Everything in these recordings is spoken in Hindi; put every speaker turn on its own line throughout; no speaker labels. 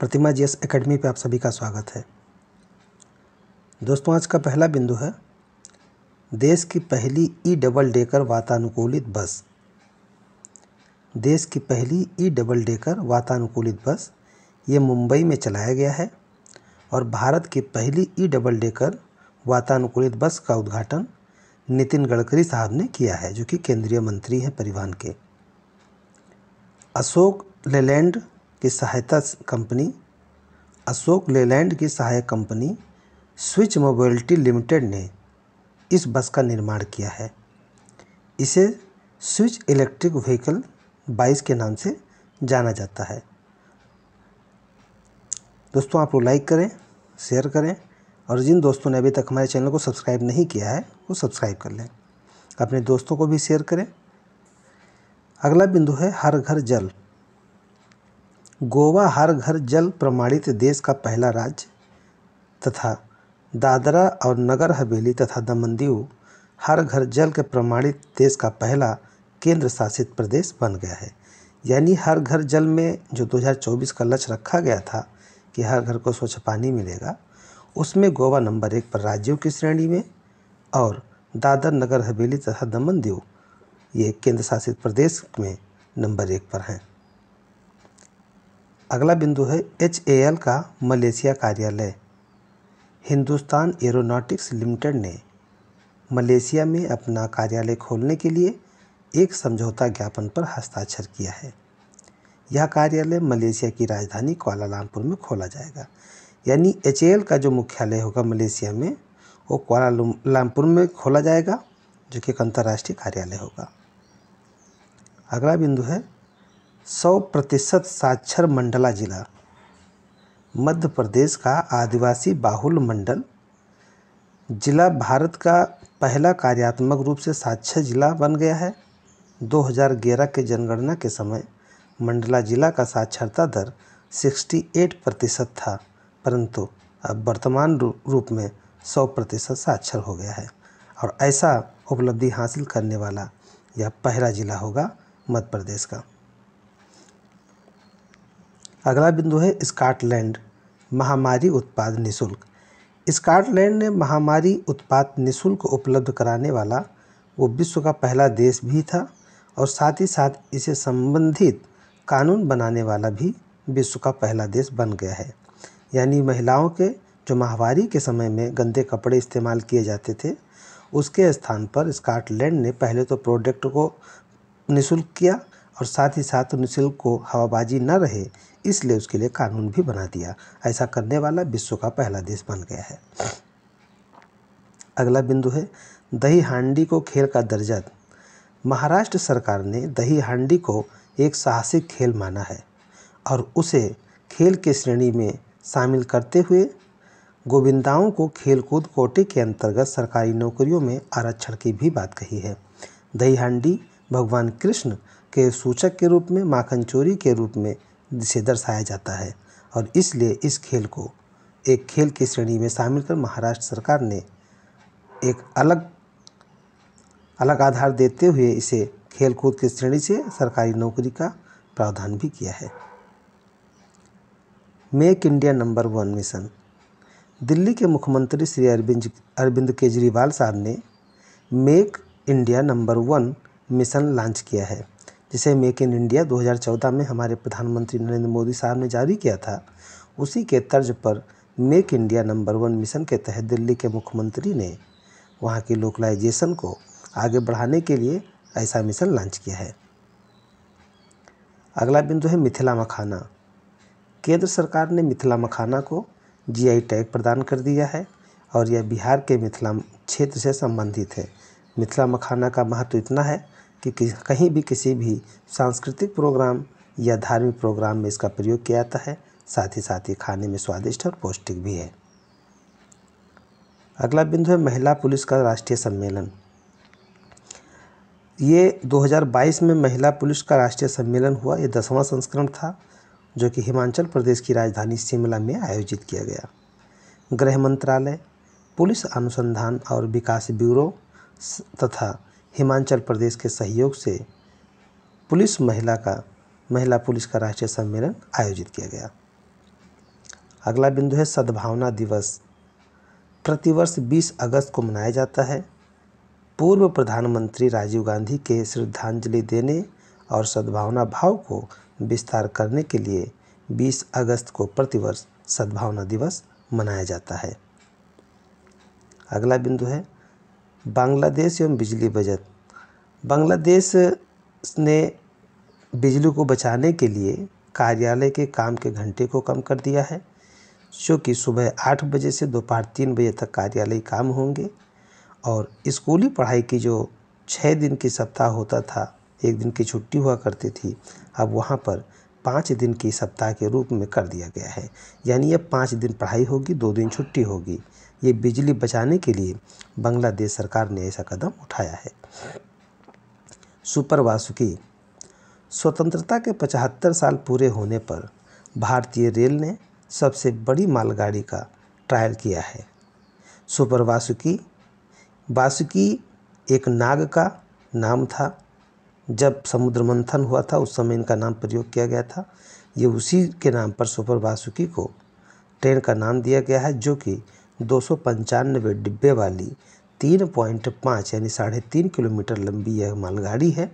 प्रतिमा एस एकेडमी पे आप सभी का स्वागत है दोस्तों आज का पहला बिंदु है देश की पहली ई डबल डेकर वातानुकूलित बस देश की पहली ई डबल डेकर वातानुकूलित बस ये मुंबई में चलाया गया है और भारत की पहली ई डबल डेकर वातानुकूलित बस का उद्घाटन नितिन गडकरी साहब ने किया है जो कि केंद्रीय मंत्री हैं परिवहन के अशोक लेलैंड की सहायता कंपनी अशोक लेलैंड की सहायक कंपनी स्विच मोबिलिटी लिमिटेड ने इस बस का निर्माण किया है इसे स्विच इलेक्ट्रिक व्हीकल 22 के नाम से जाना जाता है दोस्तों आप लोग लाइक करें शेयर करें और जिन दोस्तों ने अभी तक हमारे चैनल को सब्सक्राइब नहीं किया है वो सब्सक्राइब कर लें अपने दोस्तों को भी शेयर करें अगला बिंदु है हर घर जल गोवा हर घर जल प्रमाणित देश का पहला राज्य तथा दादरा और नगर हवेली तथा दमन दीव हर घर जल के प्रमाणित देश का पहला केंद्र शासित प्रदेश बन गया है यानी हर घर जल में जो 2024 का लक्ष्य रखा गया था कि हर घर को स्वच्छ पानी मिलेगा उसमें गोवा नंबर एक पर राज्यों की श्रेणी में और दादर नगर हवेली तथा दमन दीव ये केंद्र शासित प्रदेश में नंबर एक पर हैं अगला बिंदु है एच ए एल का मलेशिया कार्यालय हिंदुस्तान एरोनॉटिक्स लिमिटेड ने मलेशिया में अपना कार्यालय खोलने के लिए एक समझौता ज्ञापन पर हस्ताक्षर किया है यह कार्यालय मलेशिया की राजधानी कोलालमपुर में खोला जाएगा यानी एच का जो मुख्यालय होगा मलेशिया में वो कोलालमपुर में खोला जाएगा जो कि एक अंतर्राष्ट्रीय कार्यालय होगा अगला बिंदु है सौ प्रतिशत साक्षर मंडला ज़िला मध्य प्रदेश का आदिवासी बाहुल मंडल ज़िला भारत का पहला कार्यात्मक रूप से साक्षर ज़िला बन गया है 2011 के जनगणना के समय मंडला ज़िला का साक्षरता दर 68 प्रतिशत था परंतु अब वर्तमान रूप में 100 प्रतिशत साक्षर हो गया है और ऐसा उपलब्धि हासिल करने वाला यह पहला ज़िला होगा मध्य प्रदेश का अगला बिंदु है स्काटलैंड महामारी उत्पाद निशुल्क स्काटलैंड ने महामारी उत्पाद निशुल्क उपलब्ध कराने वाला वो विश्व का पहला देश भी था और साथ ही साथ इसे संबंधित कानून बनाने वाला भी विश्व का पहला देश बन गया है यानी महिलाओं के जो माहवारी के समय में गंदे कपड़े इस्तेमाल किए जाते थे उसके स्थान पर स्काटलैंड ने पहले तो प्रोडक्ट को निशुल्क किया और साथ ही साथ निःशुल्क को हवाबाजी न रहे इसलिए उसके लिए कानून भी बना दिया ऐसा करने वाला विश्व का पहला देश बन गया है अगला बिंदु है दही हांडी को खेल का दर्जा महाराष्ट्र सरकार ने दही हांडी को एक साहसिक खेल माना है और उसे खेल के श्रेणी में शामिल करते हुए गोविंदाओं को खेलकूद कोटे के अंतर्गत सरकारी नौकरियों में आरक्षण की भी बात कही है दही हांडी भगवान कृष्ण के सूचक के रूप में माखन चोरी के रूप में जिसे दर्शाया जाता है और इसलिए इस खेल को एक खेल की श्रेणी में शामिल कर महाराष्ट्र सरकार ने एक अलग अलग आधार देते हुए इसे खेलकूद की श्रेणी से सरकारी नौकरी का प्रावधान भी किया है make India number one mission Delhi के मुख्यमंत्री श्री अरविंद अरविंद केजरीवाल साहब ने make India number one mission launch किया है जिसे मेक इन इंडिया 2014 में हमारे प्रधानमंत्री नरेंद्र मोदी साहब ने जारी किया था उसी के तर्ज पर make India number one mission के तहत दिल्ली के मुख्यमंत्री ने वहाँ की लोकलाइजेशन को आगे बढ़ाने के लिए ऐसा मिशन लॉन्च किया है अगला बिंदु है मिथिला मखाना केंद्र सरकार ने मिथिला मखाना को जीआई टैग प्रदान कर दिया है और यह बिहार के मिथिला क्षेत्र से संबंधित है मिथिला मखाना का महत्व इतना है कि कहीं भी किसी भी सांस्कृतिक प्रोग्राम या धार्मिक प्रोग्राम में इसका प्रयोग किया जाता है साथ ही साथ ये खाने में स्वादिष्ट और पौष्टिक भी है अगला बिंदु है महिला पुलिस का राष्ट्रीय सम्मेलन ये 2022 में महिला पुलिस का राष्ट्रीय सम्मेलन हुआ ये दसवां संस्करण था जो कि हिमाचल प्रदेश की राजधानी शिमला में आयोजित किया गया गृह मंत्रालय पुलिस अनुसंधान और विकास ब्यूरो तथा हिमाचल प्रदेश के सहयोग से पुलिस महिला का महिला पुलिस का राष्ट्रीय सम्मेलन आयोजित किया गया अगला बिंदु है सद्भावना दिवस प्रतिवर्ष 20 अगस्त को मनाया जाता है पूर्व प्रधानमंत्री राजीव गांधी के श्रद्धांजलि देने और सद्भावना भाव को विस्तार करने के लिए 20 अगस्त को प्रतिवर्ष सद्भावना दिवस मनाया जाता है अगला बिंदु है बांग्लादेश एवं बिजली बजट बांग्लादेश ने बिजली को बचाने के लिए कार्यालय के काम के घंटे को कम कर दिया है जो कि सुबह आठ बजे से दोपहर तीन बजे तक कार्यालय काम होंगे और स्कूली पढ़ाई की जो छः दिन की सप्ताह होता था एक दिन की छुट्टी हुआ करती थी अब वहाँ पर पाँच दिन की सप्ताह के रूप में कर दिया गया है यानी अब पाँच दिन पढ़ाई होगी दो दिन छुट्टी होगी ये बिजली बचाने के लिए बांग्लादेश सरकार ने ऐसा कदम उठाया है सुपर वासुकी स्वतंत्रता के पचहत्तर साल पूरे होने पर भारतीय रेल ने सबसे बड़ी मालगाड़ी का ट्रायल किया है सुपर वासुकी वासुकी एक नाग का नाम था जब समुद्र मंथन हुआ था उस समय इनका नाम प्रयोग किया गया था ये उसी के नाम पर सुपर वासुकी को ट्रेन का नाम दिया गया है जो कि दो सौ पंचानवे डिब्बे वाली तीन पॉइंट पाँच यानी साढ़े तीन किलोमीटर लंबी यह मालगाड़ी है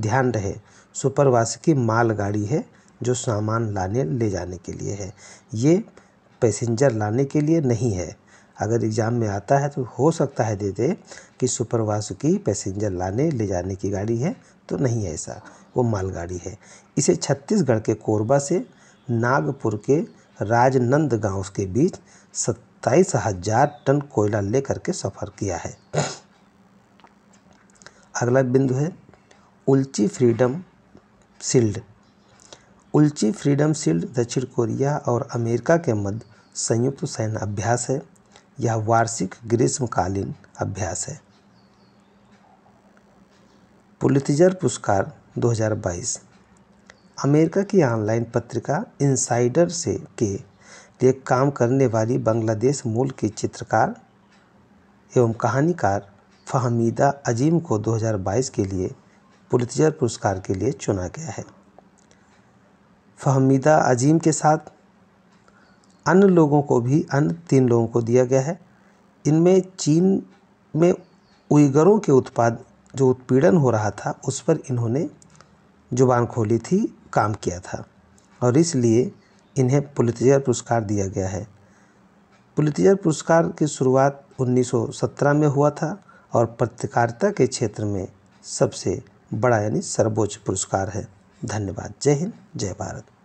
ध्यान रहे सुपरवासकी मालगाड़ी है जो सामान लाने ले जाने के लिए है ये पैसेंजर लाने के लिए नहीं है अगर एग्ज़ाम में आता है तो हो सकता है दे दे कि सुपरवासुकी पैसेंजर लाने ले जाने की गाड़ी है तो नहीं है ऐसा वो मालगाड़ी है इसे छत्तीसगढ़ के कोरबा से नागपुर के राजनंद गांव के बीच सत सत्ताईस हजार टन कोयला लेकर के सफ़र किया है अगला बिंदु है Ulchi Freedom Shield Ulchi Freedom Shield दक्षिण कोरिया और अमेरिका के मध्य संयुक्त सैन्य अभ्यास है यह वार्षिक ग्रीष्मकालीन अभ्यास है पुलितिजर पुरस्कार 2022 अमेरिका की ऑनलाइन पत्रिका इनसाइडर से के देख काम करने वाली बांग्लादेश मूल की चित्रकार एवं कहानीकार फ़हमीदा अज़ीम को 2022 के लिए पुलितजर पुरस्कार के लिए चुना गया है फ़हमीदा अजीम के साथ अन्य लोगों को भी अन्य तीन लोगों को दिया गया है इनमें चीन में उइगरों के उत्पाद जो उत्पीड़न हो रहा था उस पर इन्होंने जुबान खोली थी काम किया था और इसलिए इन्हें पुलितजर पुरस्कार दिया गया है पुलितजर पुरस्कार की शुरुआत 1917 में हुआ था और पत्रकारिता के क्षेत्र में सबसे बड़ा यानी सर्वोच्च पुरस्कार है धन्यवाद जय हिंद जय भारत